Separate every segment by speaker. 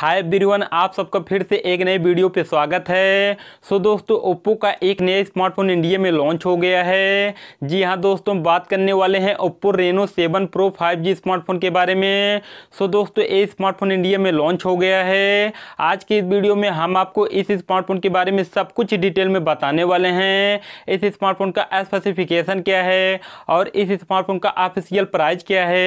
Speaker 1: hi everyone आप सबका फिर से एक नए वीडियो पे स्वागत है सो दोस्तों ओप्पो का एक नया स्मार्टफोन इंडिया में लॉन्च हो गया है जी हाँ दोस्तों बात करने वाले हैं Oppo Reno seven pro five G smartphone के बारे में सो दोस्तों ये स्मार्टफोन इंडिया में लॉन्च हो गया है आज के इस वीडियो में हम आपको इस स्मार्टफोन के बारे में सब कुछ डिटेल में बताने वाले हैं इस स्मार्टफोन का स्पेसिफिकेशन क्या है और इस स्मार्टफोन का ऑफिशियल प्राइस क्या है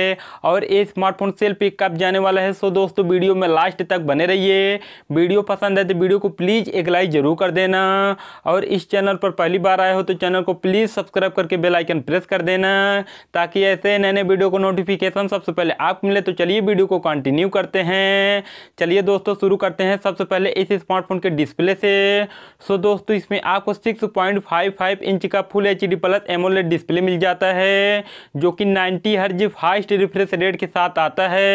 Speaker 1: और ये स्मार्टफोन सेल पे कब जाने वाला है सो दोस्तों वीडियो में लास्ट तक तक बने रहिए वीडियो पसंद है तो वीडियो को प्लीज़ एक लाइक ज़रूर कर देना और इस चैनल पर पहली बार आए हो तो चैनल को प्लीज़ सब्सक्राइब करके बेल आइकन प्रेस कर देना ताकि ऐसे नए नए वीडियो को नोटिफिकेशन सबसे पहले आप मिले तो चलिए वीडियो को कंटिन्यू करते हैं चलिए दोस्तों शुरू करते हैं सबसे पहले इस स्मार्टफोन के डिस्प्ले से सो दोस्तों इसमें आपको सिक्स इंच का full H plus AMOLED display मिल जाता है जो कि नाइन्टी हर्ज फास्ट रिफ्रेश रेट के साथ आता है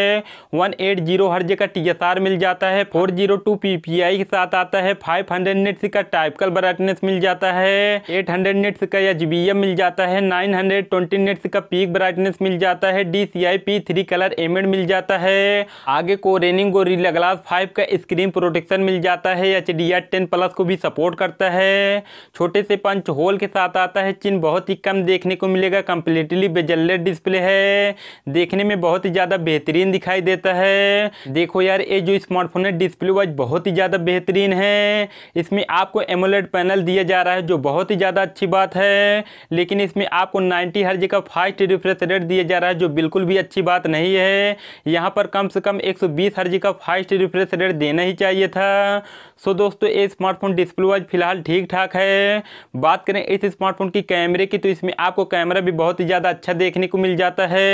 Speaker 1: वन एट जीरो हर्ज का टी एस आर मिल जाता है फोर जीरो टू पीपीआई के साथ आता है फाइव हंड्रेड नेट्स का टाइपकल ब्राइटनेस मिल जाता है एट हंड्रेड नेट्स का या जीबीएम मिल जाता है नाइन हंड्रेड ट्वेंटी नेट्स का पीक ब्राइटनेस मिल जाता है D C I P three colour एमेड मिल जाता है आगे को रेनिंग गोरिल्ला ग्लास फाइव का स्क्रीन प्रोटेक्शन मिल जाता है H D R ten plus को भी सपोर्ट करता है छोटे से पंच होल के साथ आता है चिन्ह बहुत ही कम देखने को मिलेगा कम्प्लीटली बेजल्लेट डिस्प्ले है देखने में बहुत ही ज़्यादा बेहतरीन दिखाई देता है देखो यार ये जो इस स्मार्टफोन है डिस्प्ले वाइज बहुत ही ज़्यादा बेहतरीन है इसमें आपको एमोलेड पैनल दिया जा रहा है जो बहुत ही ज़्यादा अच्छी बात है लेकिन इसमें आपको नाइन्टी हर जगह फास्ट रिफ्रेश रेट दिया जा रहा है जो बिल्कुल भी अच्छी बात नहीं है यहाँ पर कम से कम एक हर जगह फास्ट रिफ्रेश रेट देना ही चाहिए था सो दोस्तों ये स्मार्टफोन डिस्प्ले वाइज फिलहाल ठीक ठाक है बात करें इस स्मार्टफोन की कैमरे की तो इसमें आपको कैमरा भी बहुत ही ज़्यादा अच्छा देखने को मिल जाता है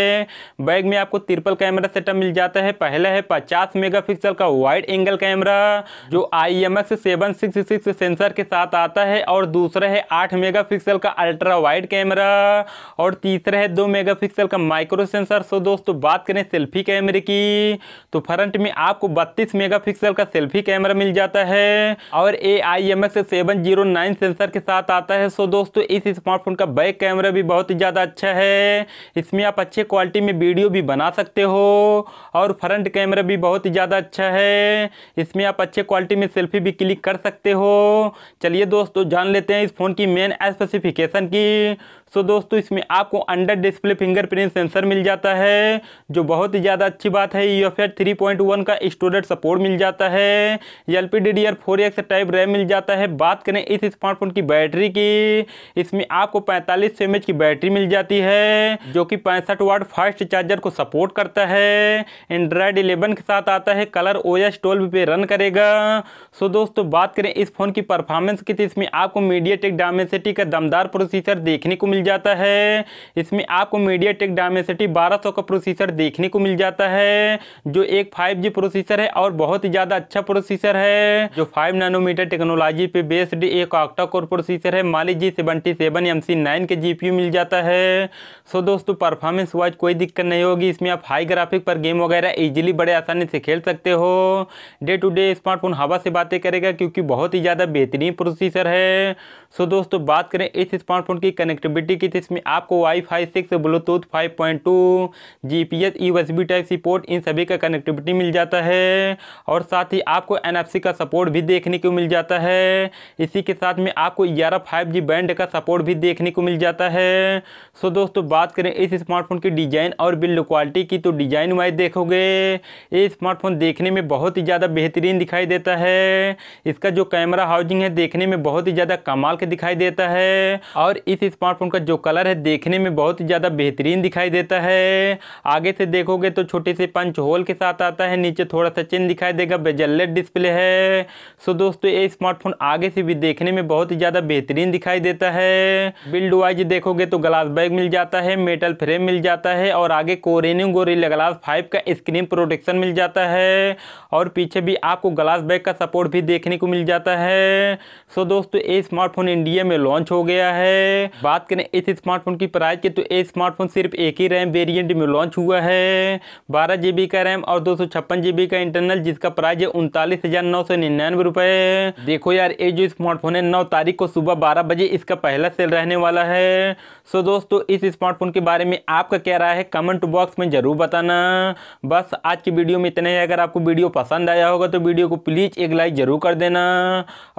Speaker 1: बैग में आपको ट्रिपल कैमरा सेटअप मिल जाता है पहला है पचास मेगा का का वाइड एंगल कैमरा जो I M X seven six six sensor के साथ आता है और दूसरा है आठ मेगा पिक्सल का अल्ट्रा वाइड कैमरा और तीसरा है दो मेगा पिक्सल का माइक्रो सेंसर सो दोस्तों बात करें सेल्फी कैमरे की तो फ्रंट में आपको बत्तीस मेगा पिक्सल का सेल्फी कैमरा मिल जाता है और A I M X seven zero nine sensor के साथ आता है सो दोस्तों इस स्मार्टफोन का बैक कैमरा भी बहुत ही ज़्यादा अच्छा है इसमें आप अच्छे क्वालिटी में वीडियो भी बना सकते हो और फ्रंट कैमरा भी बहुत ही ज़्यादा अच्छा है है इसमें आप अच्छे क्वालिटी में सेल्फी भी क्लिक कर सकते हो चलिए दोस्तों जान लेते हैं इस फ़ोन की मेन स्पेसिफिकेशन की सो दोस्तों इसमें आपको अंडर डिस्प्ले फिंगरप्रिंट सेंसर मिल जाता है जो बहुत ही ज़्यादा अच्छी बात है U F three point one का स्टोरेज सपोर्ट मिल जाता है L P D D R four X type RAM मिल जाता है बात करें इस स्मार्टफोन की बैटरी की इसमें आपको पैंतालीस सौ की बैटरी मिल जाती है जो कि पैंसठ वाट फास्ट चार्जर को सपोर्ट करता है एंड्रॉयड इलेवन के साथ आता है कलर ओ एस ट्वेल्व पे रन करेगा सो दोस्तों बात करें इस फ़ोन की परफॉर्मेंस की तो इसमें आपको मीडिया टेक डामेसिटी का दमदार प्रोसीसर देखने को मिल जाता है इसमें आपको मीडिया टेक डायमेसिटी बारह का प्रोसीसर देखने को मिल जाता है जो एक फाइव प्रोसीसर है और बहुत ही ज़्यादा अच्छा प्रोसीसर है जो फाइव नैनोमीटर टेक्नोलॉजी पे बेस्ड एक ऑक्टा कोर प्रोसीसर है मान G seventy seven M C nine के जी मिल जाता है सो दोस्तों परफॉर्मेंस वाइज कोई दिक्कत नहीं होगी इसमें आप हाई ग्राफिक पर गेम वगैरह ईजिली बड़े आसानी से खेल सकते हो डे टू डे स्मार्टफोन हवा से बातें करेगा क्योंकि बहुत ही ज़्यादा बेहतरीन प्रोसीसर है सो दोस्तों बात करें इस स्मार्टफोन की कनेक्टिविटी क्वालिटी की थी इसमें आपको wifi six Bluetooth five point two G P S U S B type C port इन सभी का कनेक्टिविटी मिल जाता है और साथ ही आपको एन एफ सी का सपोर्ट भी देखने को मिल जाता है इसी के साथ में आपको ग्यारह फाइव जी बैंड का सपोर्ट भी देखने को मिल जाता है सो दोस्तों बात करें इस स्मार्टफोन की डिज़ाइन और बिल्ड क्वालिटी की तो डिज़ाइन वाइज देखोगे ये स्मार्टफोन देखने में बहुत ही ज़्यादा बेहतरीन दिखाई देता है इसका जो कैमरा हाउसिंग है देखने में बहुत ही ज़्यादा कमाल के दिखाई देता है और इस स्मार्टफोन का जो कलर है देखने में बहुत ही ज़्यादा बेहतरीन दिखाई देता है आगे से देखोगे तो छोटे से पंच होल के साथ आता है नीचे थोड़ा सा चिन्ह दिखाई देगा बेजल्लेट डिस्प्ले है सो दोस्तों ये स्मार्टफोन आगे से भी देखने में बहुत ही ज़्यादा बेहतरीन दिखाई देता है बिल्ड वाइज देखोगे तो ग्लास बैग मिल जाता है मेटल फ्रेम मिल जाता है और आगे कोरेनियो गोरेला ग्लास फाइव का स्क्रीन प्रोटेक्शन मिल जाता है और पीछे भी आपको ग्लास बैग का सपोर्ट भी देखने को मिल जाता है सो दोस्तों ये स्मार्टफोन इंडिया में लॉन्च हो गया है बात करें है इस स्मार्टफोन की प्राइस की तो ये स्मार्टफोन सिर्फ एक ही रैम वेरिएंट में लॉन्च हुआ है बारह जी का रैम और दो सौ का इंटरनल जिसका प्राइस है उनतालीस हज़ार नौ सौ निन्यानवे रुपये देखो यार ये जो स्मार्टफोन है नौ तारीख को सुबह बारह बजे इसका पहला सेल रहने वाला है सो दोस्तों इस स्मार्टफोन के बारे में आपका क्या राय है कमेंट बॉक्स में ज़रूर बताना बस आज की वीडियो में इतना ही अगर आपको वीडियो पसंद आया होगा तो वीडियो को प्लीज़ एक लाइक ज़रूर कर देना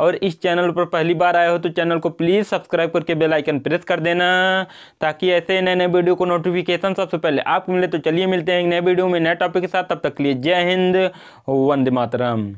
Speaker 1: और इस चैनल पर पहली बार आया हो तो चैनल को प्लीज़ सब्सक्राइब करके बेल आइकन प्रेस कर देना देना ताकि ऐसे नए नए वीडियो को नोटिफिकेशन सबसे पहले आपको मिले तो चलिए मिलते हैं नए वीडियो में नए टॉपिक के साथ तब तक लिए जय हिंद वंदे मातरम